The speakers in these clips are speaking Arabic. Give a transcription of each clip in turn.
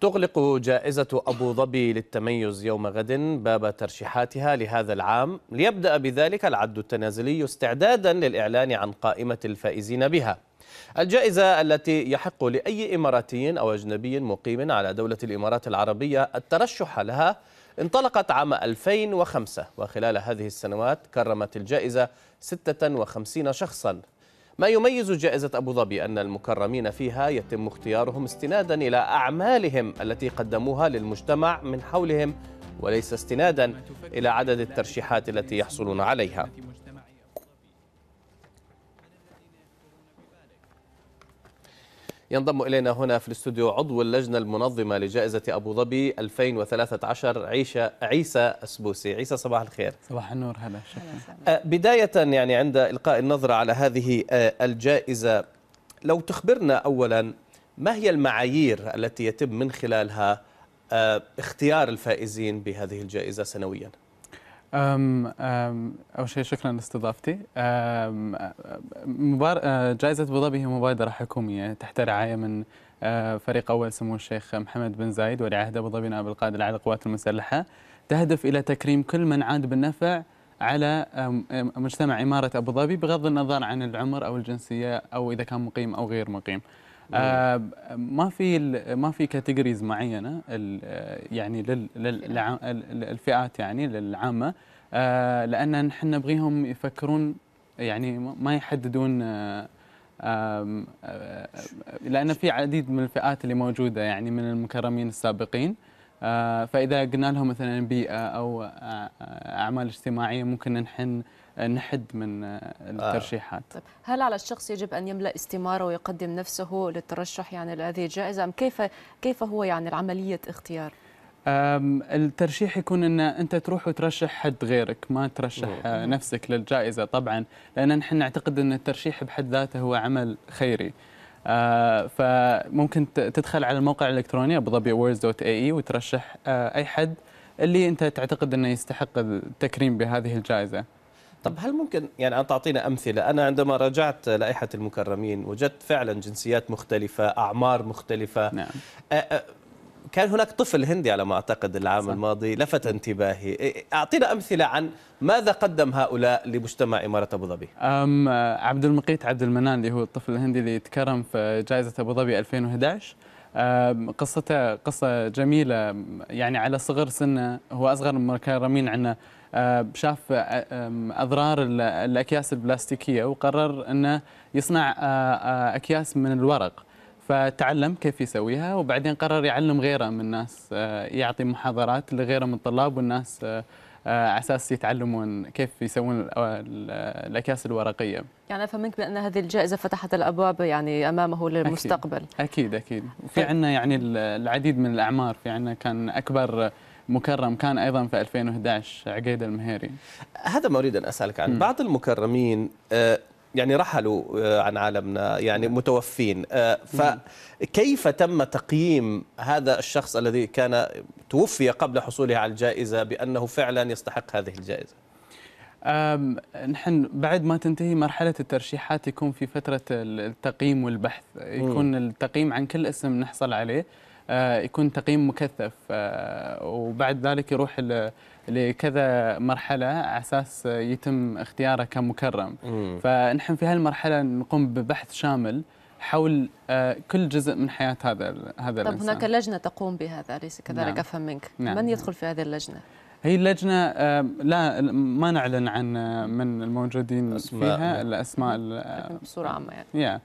تغلق جائزة أبو ظبي للتميز يوم غد باب ترشيحاتها لهذا العام ليبدأ بذلك العد التنازلي استعدادا للإعلان عن قائمة الفائزين بها الجائزة التي يحق لأي إماراتي أو أجنبي مقيم على دولة الإمارات العربية الترشح لها انطلقت عام 2005 وخلال هذه السنوات كرمت الجائزة 56 شخصاً ما يميز جائزة أبو ظبي أن المكرمين فيها يتم اختيارهم استنادا إلى أعمالهم التي قدموها للمجتمع من حولهم وليس استنادا إلى عدد الترشيحات التي يحصلون عليها ينضم إلينا هنا في الاستوديو عضو اللجنة المنظمة لجائزة أبو ظبي 2013 عيشة عيسى أسبوسي عيسى صباح الخير صباح النور هلا شكرا أه، بداية يعني عند إلقاء النظرة على هذه أه، الجائزة لو تخبرنا أولا ما هي المعايير التي يتم من خلالها أه، اختيار الفائزين بهذه الجائزة سنوياً؟ أم أم أول شيء شكرا لاستضافتي مبار... أه، جائزة أبو ظبي هي مبادرة حكومية تحت رعاية أه، من فريق أول سمو الشيخ محمد بن زايد ولي عهد أبو ظبي نائب القائد على للقوات المسلحة تهدف إلى تكريم كل من عاد بالنفع على مجتمع إمارة أبو ظبي بغض النظر عن العمر أو الجنسية أو إذا كان مقيم أو غير مقيم آه، ما في ما في كاتيجوريز معينه آه، يعني للفئات يعني للعامه آه، لان نحن نبغيهم يفكرون يعني ما يحددون لان في عديد من الفئات اللي موجوده يعني من المكرمين السابقين آه، فاذا قلنا لهم مثلا بيئه او آه، آه، اعمال اجتماعيه ممكن نحن نحد من الترشيحات طيب هل على الشخص يجب ان يملا استماره ويقدم نفسه للترشح يعني لهذه الجائزه ام كيف كيف هو يعني عمليه اختيار الترشيح يكون ان انت تروح وترشح حد غيرك ما ترشح نفسك للجائزه طبعا لان نحن نعتقد ان الترشيح بحد ذاته هو عمل خيري آه، فممكن تدخل على الموقع الالكتروني ابو ظبي اي اي وترشح آه، اي حد اللي انت تعتقد انه يستحق التكريم بهذه الجائزه. طب هل ممكن يعني ان تعطينا امثله؟ انا عندما راجعت لائحه المكرمين وجدت فعلا جنسيات مختلفه، اعمار مختلفه. نعم. آه، كان هناك طفل هندي على ما اعتقد العام صح. الماضي لفت انتباهي إيه، إيه، اعطينا امثله عن ماذا قدم هؤلاء لمجتمع اماره ابو ظبي آه، عبد المقيت عبد المنان اللي هو الطفل الهندي اللي تكرم في جائزه ابو ظبي 2011 قصته قصه جميله يعني على صغر سنه هو اصغر المكرمين عندنا أه، شاف أه، اضرار الاكياس البلاستيكيه وقرر انه يصنع اكياس من الورق فتعلم كيف يسويها وبعدين قرر يعلم غيره من الناس آه، يعطي محاضرات لغيره من الطلاب والناس آه، آه، على اساس يتعلمون كيف يسوون الاكياس الورقيه. يعني افهم منك بان هذه الجائزه فتحت الابواب يعني امامه للمستقبل. اكيد اكيد, أكيد. في عندنا يعني العديد من الاعمار في عندنا كان اكبر مكرم كان ايضا في 2011 عقيده المهيري. هذا ما اريد ان اسالك عنه، بعض المكرمين يعني رحلوا آه، عن عالمنا يعني نعم. متوفين آه، فكيف تم تقييم هذا الشخص الذي كان توفي قبل حصوله على الجائزة بأنه فعلا يستحق هذه الجائزة نحن بعد ما تنتهي مرحلة الترشيحات يكون في فترة التقييم والبحث يكون التقييم عن كل اسم نحصل عليه آه، يكون تقييم مكثف آه، وبعد ذلك يروح لكذا مرحلة على أساس يتم اختياره كمكرم فنحن في هالمرحلة نقوم ببحث شامل حول آه، كل جزء من حياة هذا هذا طب الإنسان. هناك لجنة تقوم بهذا أليس كذلك نعم. أفهم منك نعم. من يدخل في هذه اللجنة؟ هي اللجنة لا ما نعلن عن من الموجودين أسماء. فيها الأسماء بصورة عامة يعني yeah.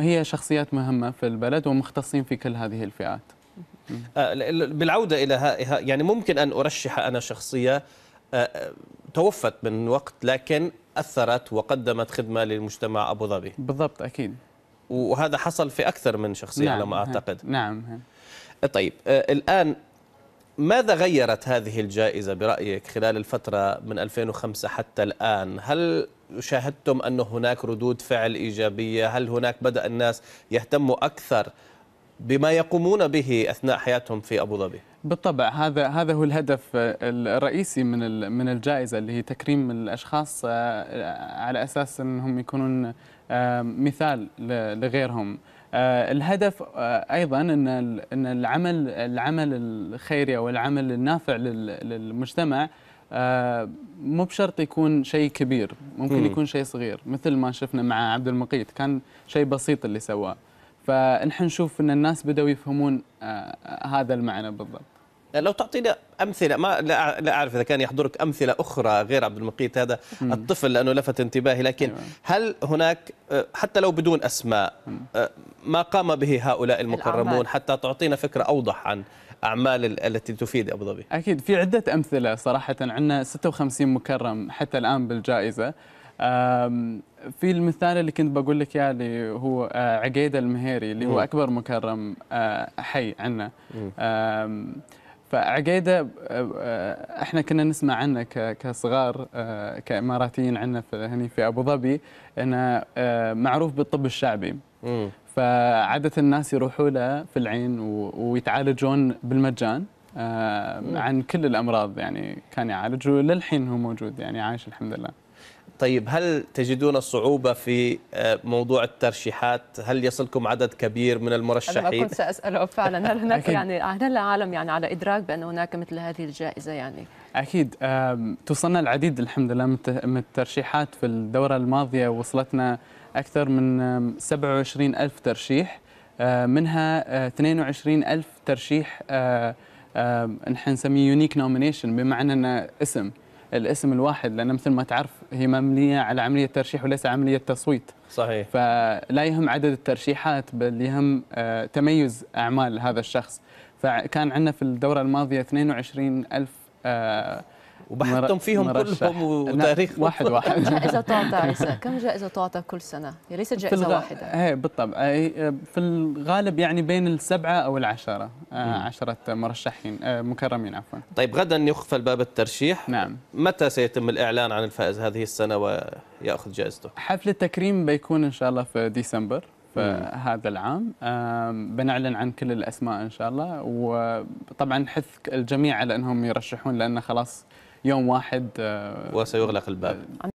هي شخصيات مهمة في البلد ومختصين في كل هذه الفئات أه، بالعودة إلى يعني ممكن أن أرشح أنا شخصية أه، توفت من وقت لكن أثرت وقدمت خدمة للمجتمع أبو ظبي بالضبط أكيد وهذا حصل في أكثر من شخصية نعم على ما نعم، أعتقد نعم, نعم. طيب أه، الآن ماذا غيرت هذه الجائزة برأيك خلال الفترة من 2005 حتى الآن؟ هل شاهدتم أن هناك ردود فعل إيجابية؟ هل هناك بدأ الناس يهتموا أكثر بما يقومون به أثناء حياتهم في أبو ظبي؟ بالطبع هذا هذا هو الهدف الرئيسي من من الجائزه اللي هي تكريم الاشخاص آه، على اساس انهم يكونون آه، مثال لغيرهم آه، الهدف آه، ايضا ان ان العمل العمل الخيري او العمل النافع للمجتمع آه، مو بشرط يكون شيء كبير ممكن يكون شيء صغير مثل ما شفنا مع عبد المقيت كان شيء بسيط اللي سواه فنحن نشوف ان الناس بداوا يفهمون هذا المعنى بالضبط يعني لو تعطينا امثله ما لا, لا اعرف اذا كان يحضرك امثله اخرى غير عبد المقيت هذا الطفل لانه لفت انتباهي لكن أيوة. هل هناك آه، حتى لو بدون اسماء آه، ما قام به هؤلاء المكرمون حتى تعطينا فكره اوضح عن اعمال التي تفيد ابو ظبي اكيد في عده امثله صراحه عندنا 56 مكرم حتى الان بالجائزه في المثال اللي كنت بقول لك اياه اللي هو آه، عقيدة المهيري اللي هو أكبر مكرم حي عندنا فعقيده آه، آه، احنا كنا نسمع عنه كصغار آه، كاماراتيين عندنا هني في ابو ظبي انه معروف بالطب الشعبي فعاده الناس يروحوا له في العين ويتعالجون بالمجان عن كل الامراض يعني كان يعالج وللحين هو موجود يعني عايش الحمد لله طيب هل تجدون صعوبة في آه، موضوع الترشيحات هل يصلكم عدد كبير من المرشحين أنا كنت سأسأله فعلا هل هناك يعني هل العالم يعني على إدراك بأن هناك مثل هذه الجائزة يعني أكيد توصلنا العديد الحمد لله من الترشيحات في الدورة الماضية وصلتنا أكثر من 27 ألف ترشيح آه، منها 22 آه، ألف ترشيح نحن نسميه يونيك نومينيشن بمعنى أنه اسم الاسم الواحد لان مثل ما تعرف هي مبنيه على عمليه ترشيح وليس عمليه تصويت. صحيح. فلا يهم عدد الترشيحات بل يهم آه، تميز اعمال هذا الشخص. فكان عندنا في الدوره الماضيه 22 ألف آه، وبحطهم فيهم كلهم نعم، وتاريخ واحد واحد جائزة تعطى عيسى كم جائزة تعطى كل سنة؟ هي ليست جائزة الغ... واحدة ايه بالطبع في الغالب يعني بين السبعة أو العشرة آه عشرة مرشحين آه مكرمين عفوا طيب غدا يقفل باب الترشيح نعم متى سيتم الإعلان عن الفائز هذه السنة ويأخذ جائزته؟ حفل التكريم بيكون إن شاء الله في ديسمبر هذا العام بنعلن عن كل الاسماء ان شاء الله وطبعا نحث الجميع على انهم يرشحون لان خلاص يوم واحد آه، وسيغلق الباب